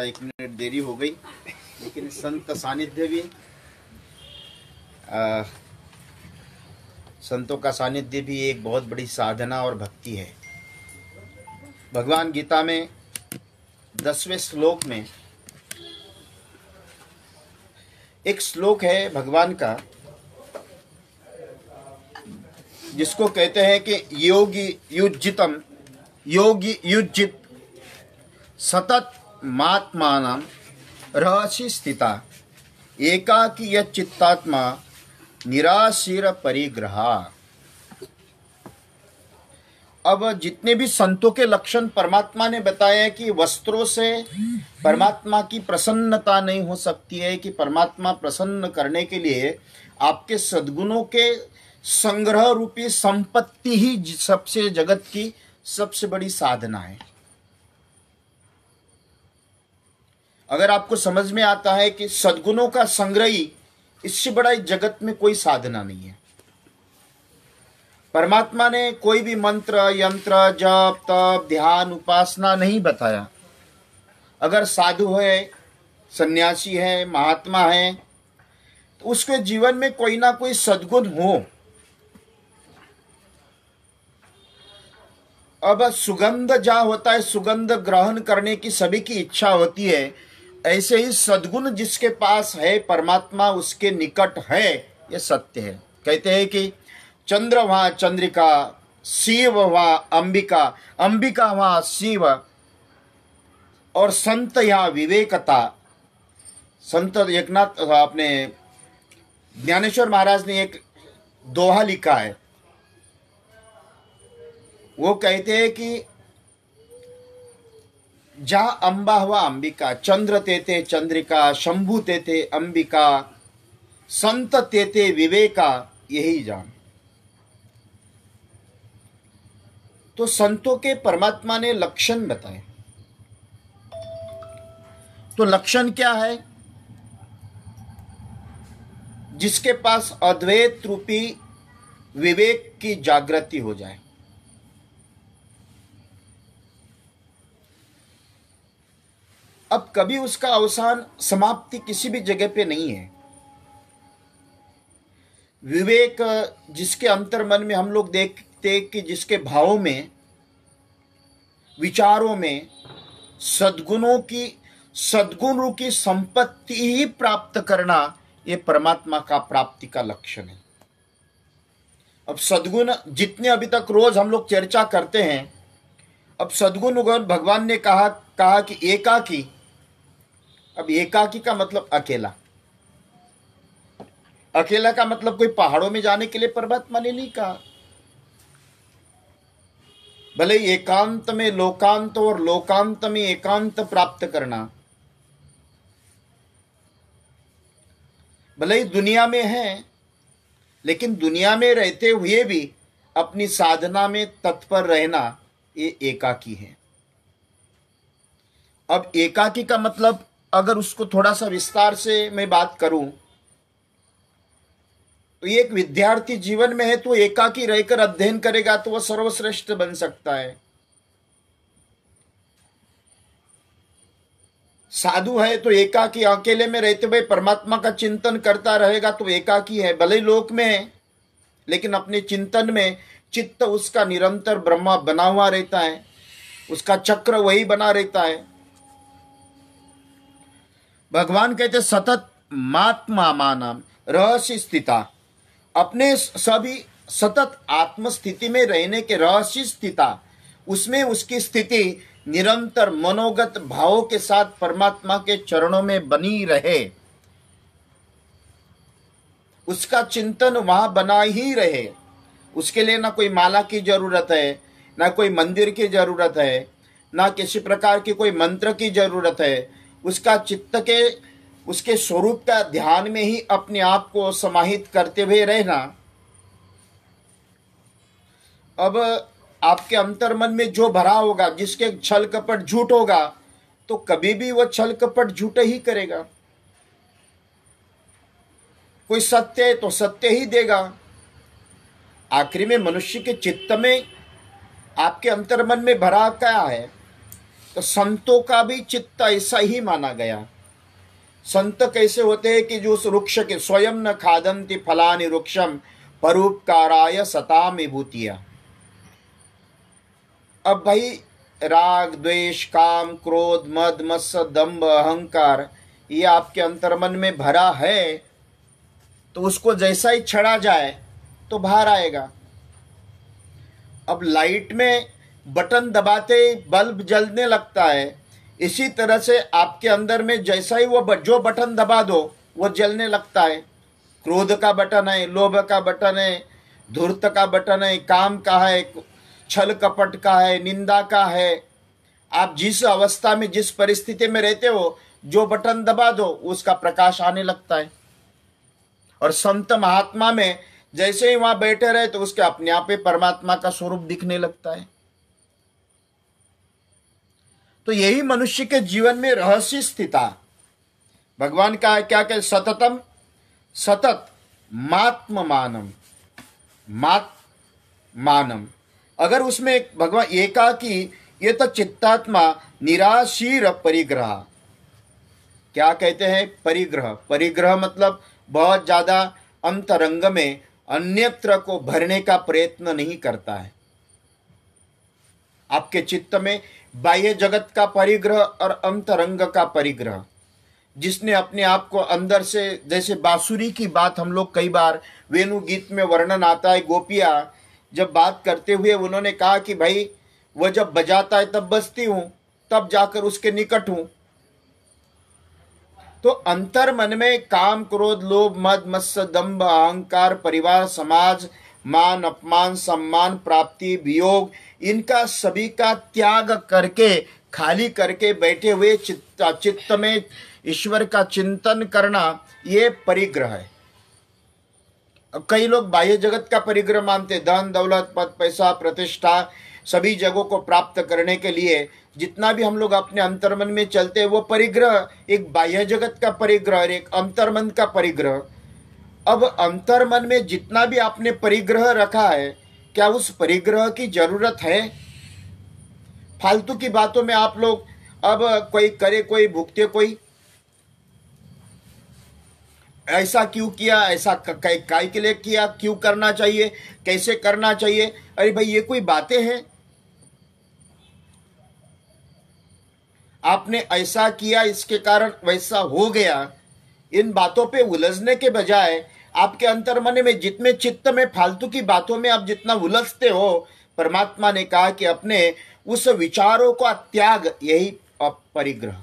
थोड़ा एक मिनट देरी हो गई लेकिन संत का सानिध्य भी आ, संतों का सानिध्य भी एक बहुत बड़ी साधना और भक्ति है भगवान गीता में दसवें श्लोक में एक श्लोक है भगवान का जिसको कहते हैं कि योगी युज्जितम योगी युज्जित सतत मात्मान रहसि स्थिता एकाकी चित्तात्मा निराशीर परिग्रह अब जितने भी संतों के लक्षण परमात्मा ने बताया कि वस्त्रों से परमात्मा की प्रसन्नता नहीं हो सकती है कि परमात्मा प्रसन्न करने के लिए आपके सद्गुणों के संग्रह रूपी संपत्ति ही सबसे जगत की सबसे बड़ी साधना है अगर आपको समझ में आता है कि सदगुणों का संग्रही इससे बड़ा इस जगत में कोई साधना नहीं है परमात्मा ने कोई भी मंत्र यंत्र जप तप ध्यान उपासना नहीं बताया अगर साधु है सन्यासी है महात्मा है तो उसके जीवन में कोई ना कोई सदगुण हो अब सुगंध जा होता है सुगंध ग्रहण करने की सभी की इच्छा होती है ऐसे ही सदगुण जिसके पास है परमात्मा उसके निकट है ये सत्य है कहते हैं कि चंद्र वहाँ चंद्रिका शिव वहाँ अंबिका अंबिका वहाँ शिव और संत यहां विवेकता संत एकनाथ अपने ज्ञानेश्वर महाराज ने एक दोहा लिखा है वो कहते हैं कि जहाँ अम्बा हुआ अंबिका चंद्र तेते चंद्रिका शंभु तेते अंबिका संत तेते विवेका यही जान तो संतों के परमात्मा ने लक्षण बताए तो लक्षण क्या है जिसके पास अद्वैत रूपी विवेक की जागृति हो जाए अब कभी उसका अवसान समाप्ति किसी भी जगह पे नहीं है विवेक जिसके अंतर मन में हम लोग देखते कि जिसके भावों में विचारों में सद्गुणों की सद्गुणों की संपत्ति ही प्राप्त करना ये परमात्मा का प्राप्ति का लक्षण है अब सद्गुण जितने अभी तक रोज हम लोग चर्चा करते हैं अब सद्गुण भगवान ने कहा कहा कि एका की अब एकाकी का मतलब अकेला अकेला का मतलब कोई पहाड़ों में जाने के लिए परमात्मा ने नहीं कहा भले एकांत में लोकांत और लोकांत में एकांत प्राप्त करना भले ही दुनिया में है लेकिन दुनिया में रहते हुए भी अपनी साधना में तत्पर रहना ये एकाकी है अब एकाकी का मतलब अगर उसको थोड़ा सा विस्तार से मैं बात करूं तो एक विद्यार्थी जीवन में है तो एकाकी रहकर अध्ययन करेगा तो वह सर्वश्रेष्ठ बन सकता है साधु है तो एकाकी अकेले में रहते हुए परमात्मा का चिंतन करता रहेगा तो एकाकी है भले लोक में है लेकिन अपने चिंतन में चित्त उसका निरंतर ब्रह्मा बना हुआ रहता है उसका चक्र वही बना रहता है भगवान कहते सतत मात्मा मानम रहस्य स्थिता अपने सभी सतत आत्म स्थिति में रहने के रहस्य स्थिता उसमें उसकी स्थिति निरंतर मनोगत भावों के साथ परमात्मा के चरणों में बनी रहे उसका चिंतन वहां बना ही रहे उसके लिए ना कोई माला की जरूरत है ना कोई मंदिर की जरूरत है ना किसी प्रकार की कोई मंत्र की जरूरत है उसका चित्त के उसके स्वरूप का ध्यान में ही अपने आप को समाहित करते हुए रहना अब आपके अंतर्मन में जो भरा होगा जिसके छल कपट झूठ होगा तो कभी भी वह छल कपट झूठे ही करेगा कोई सत्य है तो सत्य ही देगा आखिरी में मनुष्य के चित्त में आपके अंतर्मन में भरा क्या है तो संतों का भी चित्त ऐसा ही माना गया संत कैसे होते हैं कि जो उस वृक्ष के स्वयं न खादंती फलानि वृक्षम परोपकाराय सताम भूतिया अब भाई राग द्वेष काम क्रोध मद मत्स दम्भ अहंकार ये आपके अंतर्मन में भरा है तो उसको जैसा ही छड़ा जाए तो बाहर आएगा अब लाइट में बटन दबाते ही बल्ब जलने लगता है इसी तरह से आपके अंदर में जैसा ही वो जो बटन दबा दो वो जलने लगता है क्रोध का बटन है लोभ का बटन है धूर्त का बटन है काम का है छल कपट का है निंदा का है आप जिस अवस्था में जिस परिस्थिति में रहते हो जो बटन दबा दो उसका प्रकाश आने लगता है और संत महात्मा में जैसे ही वहां बैठे रहे तो उसके अपने आप ही परमात्मा का स्वरूप दिखने लगता है तो यही मनुष्य के जीवन में रहस्य स्थिता भगवान का है क्या कह सततम सतत मात्म मानम मात मानम अगर उसमें भगवान ये कहा कि ये तो चित्तात्मा निराशीर परिग्रह क्या कहते हैं परिग्रह परिग्रह मतलब बहुत ज़्यादा अंतरंग में अन्यत्र को भरने का प्रयत्न नहीं करता है आपके चित्त में बाह्य जगत का परिग्रह और अंतरंग का परिग्रह जिसने अपने आप को अंदर से जैसे बांसुरी की बात हम लोग कई बार वेणु गीत में वर्णन आता है गोपिया जब बात करते हुए उन्होंने कहा कि भाई वह जब बजाता है तब बजती हूं तब जाकर उसके निकट हूं तो अंतर मन में काम क्रोध लोभ मद मत्स्य दम्भ अहंकार परिवार समाज मान अपमान सम्मान प्राप्ति वियोग इनका सभी का त्याग करके खाली करके बैठे हुए चित्त चित्त में ईश्वर का चिंतन करना ये परिग्रह है कई लोग बाह्य जगत का परिग्रह मानते धन दौलत पद पैसा प्रतिष्ठा सभी जगहों को प्राप्त करने के लिए जितना भी हम लोग अपने अंतर्मन में चलते हैं वो परिग्रह एक बाह्य जगत का परिग्रह और एक अंतर्मन का परिग्रह अब अंतर मन में जितना भी आपने परिग्रह रखा है क्या उस परिग्रह की जरूरत है फालतू की बातों में आप लोग अब कोई करे कोई भुगते कोई ऐसा क्यों किया ऐसा काय के लिए किया क्यों करना चाहिए कैसे करना चाहिए अरे भाई ये कोई बातें हैं आपने ऐसा किया इसके कारण वैसा हो गया इन बातों पे उलझने के बजाय आपके मन में जितने चित्त में फालतू की बातों में आप जितना उलझते हो परमात्मा ने कहा कि अपने उस विचारों का त्याग यही परिग्रह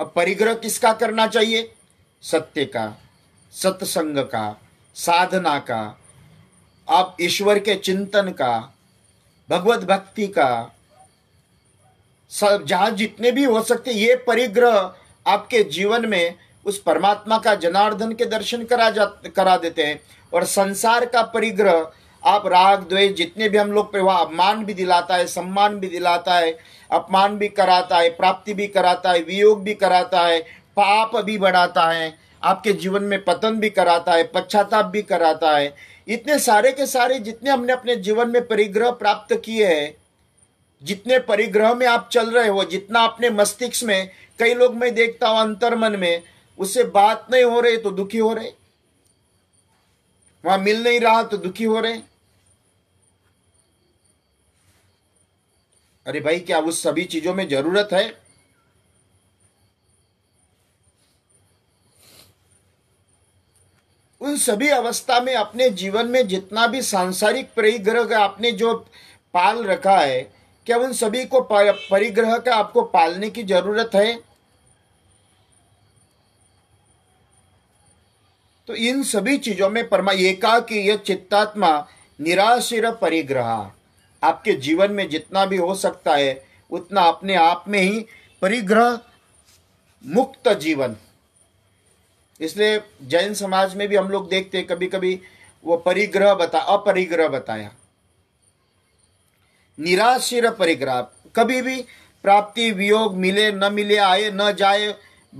अब परिग्रह किसका करना चाहिए सत्य का सत्संग का साधना का आप ईश्वर के चिंतन का भगवत भक्ति का सब जहां जितने भी हो सकते ये परिग्रह आपके जीवन में उस परमात्मा का जनार्दन के दर्शन करा जा करा देते हैं और संसार का परिग्रह आप राग द्वेष जितने भी हम लोग पे वह अपमान भी दिलाता है सम्मान भी दिलाता है अपमान भी कराता है प्राप्ति भी कराता है वियोग भी कराता है पाप भी बढ़ाता है आपके जीवन में पतन भी कराता है पश्चाताप भी कराता है इतने सारे के सारे जितने हमने अपने जीवन में परिग्रह प्राप्त किए हैं जितने परिग्रह में आप चल रहे हो जितना अपने मस्तिष्क में कई लोग मैं देखता हूँ अंतर्मन में उससे बात नहीं हो रही तो दुखी हो रहे वहां मिल नहीं रहा तो दुखी हो रहे अरे भाई क्या उस सभी चीजों में जरूरत है उन सभी अवस्था में अपने जीवन में जितना भी सांसारिक परिग्रह का आपने जो पाल रखा है क्या उन सभी को परिग्रह का आपको पालने की जरूरत है तो इन सभी चीजों में परमा एका की यह चित्तात्मा निराशिर परिग्रह आपके जीवन में जितना भी हो सकता है उतना अपने आप में ही परिग्रह मुक्त जीवन इसलिए जैन समाज में भी हम लोग देखते हैं कभी कभी वो परिग्रह बता अपरिग्रह बताया निराशिर परिग्रह कभी भी प्राप्ति वियोग मिले न मिले आए न जाए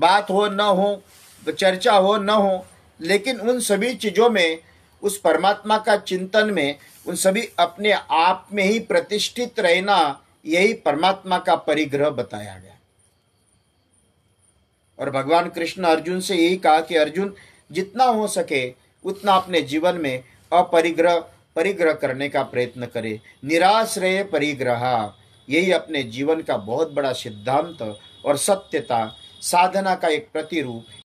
बात हो न हो चर्चा हो न हो लेकिन उन सभी चीज़ों में उस परमात्मा का चिंतन में उन सभी अपने आप में ही प्रतिष्ठित रहना यही परमात्मा का परिग्रह बताया गया और भगवान कृष्ण अर्जुन से यही कहा कि अर्जुन जितना हो सके उतना अपने जीवन में अपरिग्रह परिग्रह करने का प्रयत्न करे निराश रहे परिग्रह यही अपने जीवन का बहुत बड़ा सिद्धांत और सत्यता साधना का एक प्रतिरूप